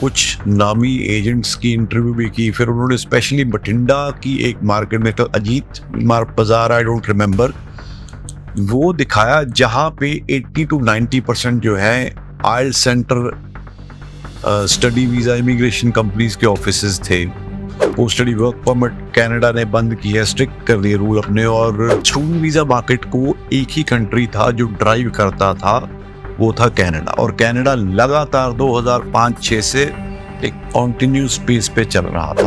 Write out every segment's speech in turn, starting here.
कुछ नामी एजेंट्स की इंटरव्यू भी की फिर उन्होंने स्पेशली बठिंडा की एक मार्केट में तो अजीत मार बाजार आई डोंट रिमेम्बर वो दिखाया जहाँ पे 80 टू 90 परसेंट जो है आयल centre study visa immigration companies के ऑफिस थे post study work permit Canada ने बंद की है स्ट्रिक्ट कर दिए रूल अपने और छून वीज़ा मार्केट को एक ही कंट्री था जो ड्राइव करता था वो था कनाडा और कनाडा लगातार 2005-6 से एक कॉन्टिन्यूस पेस पे चल रहा था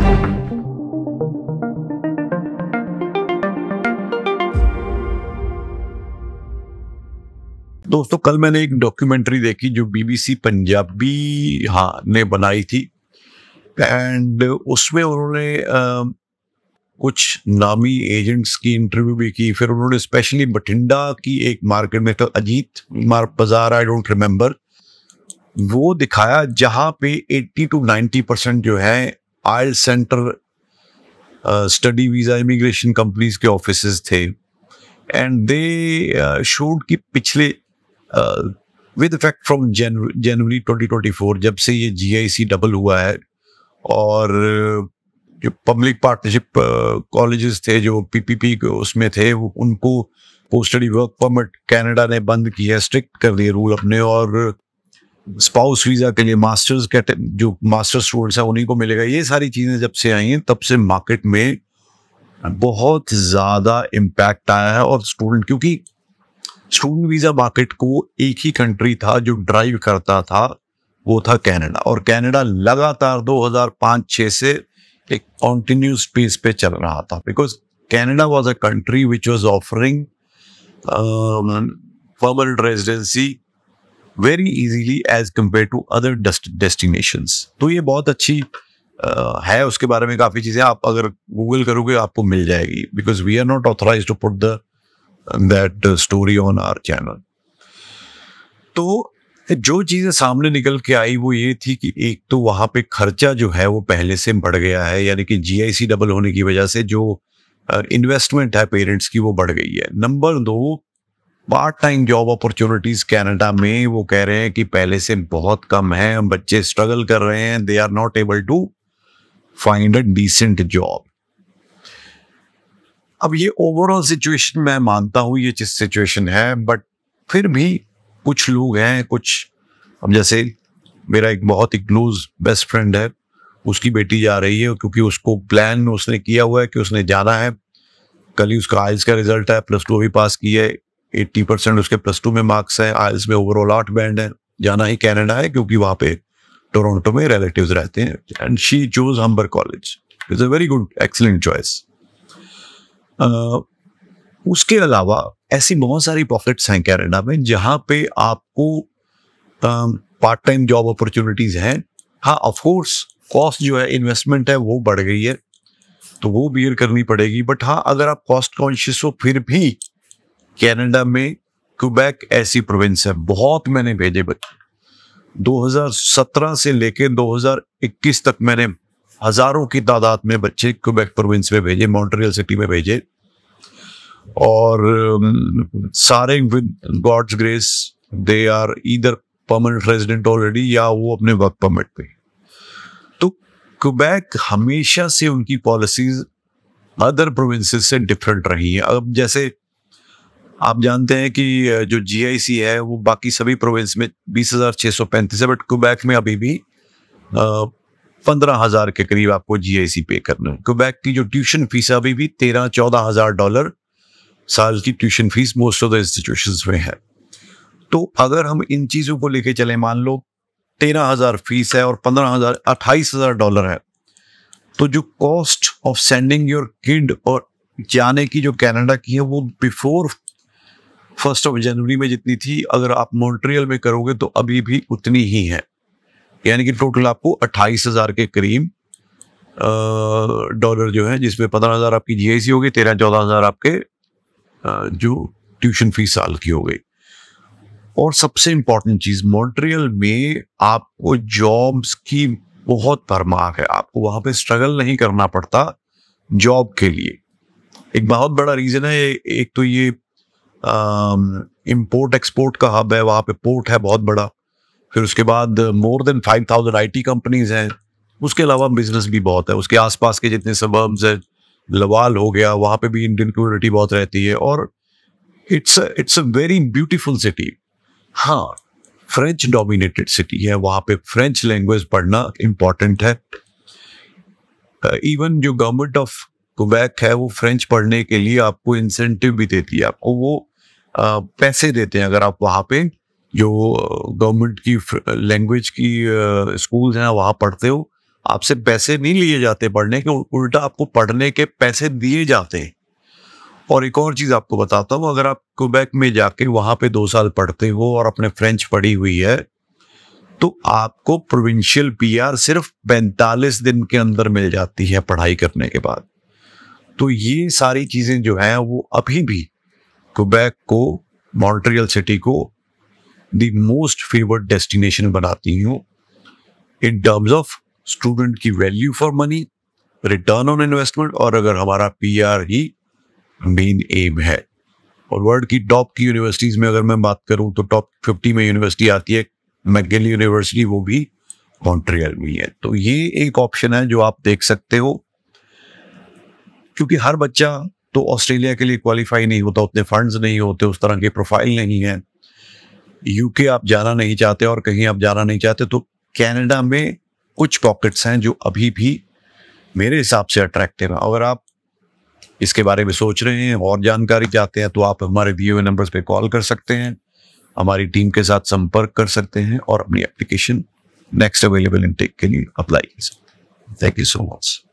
दोस्तों कल मैंने एक डॉक्यूमेंट्री देखी जो बीबीसी पंजाबी हाँ ने बनाई थी एंड उसमें उन्होंने कुछ नामी एजेंट्स की इंटरव्यू भी की फिर उन्होंने स्पेशली बठिंडा की एक मार्केट में तो अजीत मार बाजार आई डोंट रिमेम्बर वो दिखाया जहाँ पे 80 टू 90 परसेंट जो है आयल centre study visa immigration companies के ऑफिस थे एंड दे शोड कि पिछले विद इफेक्ट फ्रॉम जनवरी 2024 जब से ये जीआईसी डबल हुआ है और जो पब्लिक पार्टनरशिप कॉलेजेस थे जो पीपीपी के उसमें थे उनको पोस्टडी वर्क परमिट कनाडा ने बंद किया स्ट्रिक्ट कर दिए रूल अपने और स्पाउस वीजा के लिए मास्टर्स के जो मास्टर स्टूडेंट्स हैं उन्हीं को मिलेगा ये सारी चीजें जब से आई हैं तब से मार्केट में बहुत ज्यादा इम्पैक्ट आया है और स्टूडेंट क्योंकि स्टूडेंट वीजा मार्केट को एक ही कंट्री था जो ड्राइव करता था वो था कनाडा और कनाडा लगातार 2005-6 से एक कॉन्टिन्यू स्पेस पे चल रहा था because Canada was a country which was offering permanent residency very easily as compare to other destination तो ये बहुत अच्छी uh, है उसके बारे में काफ़ी चीज़ें आप अगर गूगल करोगे आपको मिल जाएगी because we are not authorize to put the that story on our channel तो जो चीज़ें सामने निकल के आई वो ये थी कि एक तो वहां पे खर्चा जो है वो पहले से बढ़ गया है यानी कि जीआईसी डबल होने की वजह से जो इन्वेस्टमेंट है पेरेंट्स की वो बढ़ गई है नंबर दो part time job opportunities Canada में वो कह रहे हैं कि पहले से बहुत कम है बच्चे स्ट्रगल कर रहे हैं they are not able to find a decent job अब ये ओवरऑल सिचुएशन मैं मानता हूं ये सिचुएशन है बट फिर भी कुछ लोग हैं कुछ अब जैसे मेरा एक बहुत ही क्लोज बेस्ट फ्रेंड है उसकी बेटी जा रही है क्योंकि उसको प्लान उसने किया हुआ है कि उसने जाना है कल ही उसका आयल्स का रिजल्ट है प्लस टू अभी पास की है एट्टी परसेंट उसके प्लस टू में मार्क्स हैं आयल्स में ओवरऑल आठ बैंड है जाना ही कैनेडा है क्योंकि वहाँ पे टोरंटो में रिलेटिव रहते हैं and she choose Humber college it's a very good excellent choice उसके अलावा ऐसी बहुत सारी प्रॉफिट्स हैं कैनेडा में जहाँ पे आपको पार्ट टाइम जॉब अपॉर्चुनिटीज़ हैं हाँ ऑफकोर्स कॉस्ट जो है इन्वेस्टमेंट है वो बढ़ गई है तो वो बियर करनी पड़ेगी बट हाँ अगर आप कॉस्ट कॉन्शियस हो फिर भी कैनेडा में क्यूबैक ऐसी प्रोविंस है बहुत मैंने भेजे बच्चे 2017 से लेकर 2021 तक मैंने हजारों की तादाद में बच्चे क्यूबैक प्रोविंस में भेजे मॉन्ट्रियल सिटी में भेजे और um, सारे with God's grace they are इधर परमानेंट रेजिडेंट ऑलरेडी या वो अपने वर्क परमिट पे तो क्यूबैक हमेशा से उनकी पॉलिसीज अदर प्रोविंसेस से डिफरेंट रही है अब जैसे आप जानते हैं कि जो जीआईसी है वो बाकी सभी प्रोविंस में बीस हजार छह सौ पैंतीस है बट क्यूबैक में अभी भी पंद्रह हजार के करीब आपको जीआईसी पे करना है क्यूबैक की जो ट्यूशन फीस है अभी भी तेरह चौदह हजार डॉलर साल की tuition fees most of the institution में है तो अगर हम इन चीज़ों को लेके चले मान लो तेरह हज़ार फीस है और पंद्रह हज़ार अट्ठाईस हज़ार डॉलर है तो जो cost of sending your kid और जाने की जो कनाडा की है वो बिफोर फर्स्ट ऑफ जनवरी में जितनी थी अगर आप मॉन्ट्रियल में करोगे तो अभी भी उतनी ही है यानी कि टोटल आपको अट्ठाईस हज़ार के करीब डॉलर जो है जिसमें पंद्रह हज़ार आपकी जीएसी होगी तेरह चौदह हज़ार आपके जो ट्यूशन फीस साल की हो गई और सबसे इम्पोर्टेंट चीज़ मॉन्ट्रियल में आपको जॉब्स की बहुत भरमार है आपको वहां पे स्ट्रगल नहीं करना पड़ता जॉब के लिए एक बहुत बड़ा रीज़न है एक तो ये इम्पोर्ट एक्सपोर्ट का हब है वहां पे पोर्ट है बहुत बड़ा फिर उसके बाद more than five thousand AI companies हैं उसके अलावा बिजनेस भी बहुत है उसके आसपास के जितने सबर्ब्स हैं लवाल हो गया वहां पे भी इंडियन कम्युनिटी बहुत रहती है और it's it's a very beautiful city हाँ फ्रेंच डोमिनेटेड सिटी है वहां पे फ्रेंच लैंग्वेज पढ़ना इम्पॉर्टेंट है इवन uh, जो गवर्नमेंट ऑफ कुबैक है वो फ्रेंच पढ़ने के लिए आपको इंसेंटिव भी देती है आपको वो uh, पैसे देते हैं अगर आप वहां पे जो गवर्नमेंट uh, की लैंग्वेज uh, की स्कूल्स uh, हैं वहां पढ़ते हो आपसे पैसे नहीं लिए जाते पढ़ने के उल्टा आपको पढ़ने के पैसे दिए जाते हैं और एक और चीज़ आपको बताता हूँ अगर आप क्यूबैक में जाके वहाँ पे दो साल पढ़ते हो और अपने फ्रेंच पढ़ी हुई है तो आपको प्रोविंशियल पीआर सिर्फ पैंतालीस दिन के अंदर मिल जाती है पढ़ाई करने के बाद तो ये सारी चीज़ें जो हैं वो अभी भी क्यूबैक को मॉन्ट्रियल सिटी को दी मोस्ट फेवर्ड डेस्टिनेशन बनाती हूँ इन टर्म्स ऑफ स्टूडेंट की value for money return on investment और अगर हमारा पी ही मेन एम है और वर्ल्ड की टॉप की यूनिवर्सिटीज में अगर मैं बात करूं तो टॉप फिफ्टी में यूनिवर्सिटी आती है मैगिल यूनिवर्सिटी वो भी कॉन्ट्रियल में है तो ये एक ऑप्शन है जो आप देख सकते हो क्योंकि हर बच्चा तो ऑस्ट्रेलिया के लिए क्वालिफाई नहीं होता उतने फंड्स नहीं होते उस तरह के प्रोफाइल नहीं है यूके आप जाना नहीं चाहते और कहीं आप जाना नहीं चाहते तो कनाडा में कुछ पॉकेट्स हैं जो अभी भी मेरे हिसाब से अट्रैक्टिव है अगर आप इसके बारे में सोच रहे हैं और जानकारी चाहते हैं तो आप हमारे दिए हुए नंबर्स पे कॉल कर सकते हैं हमारी टीम के साथ संपर्क कर सकते हैं और अपनी एप्लीकेशन नेक्स्ट अवेलेबल इनटेक के लिए अप्लाई कर सकते हैं थैंक यू सो मच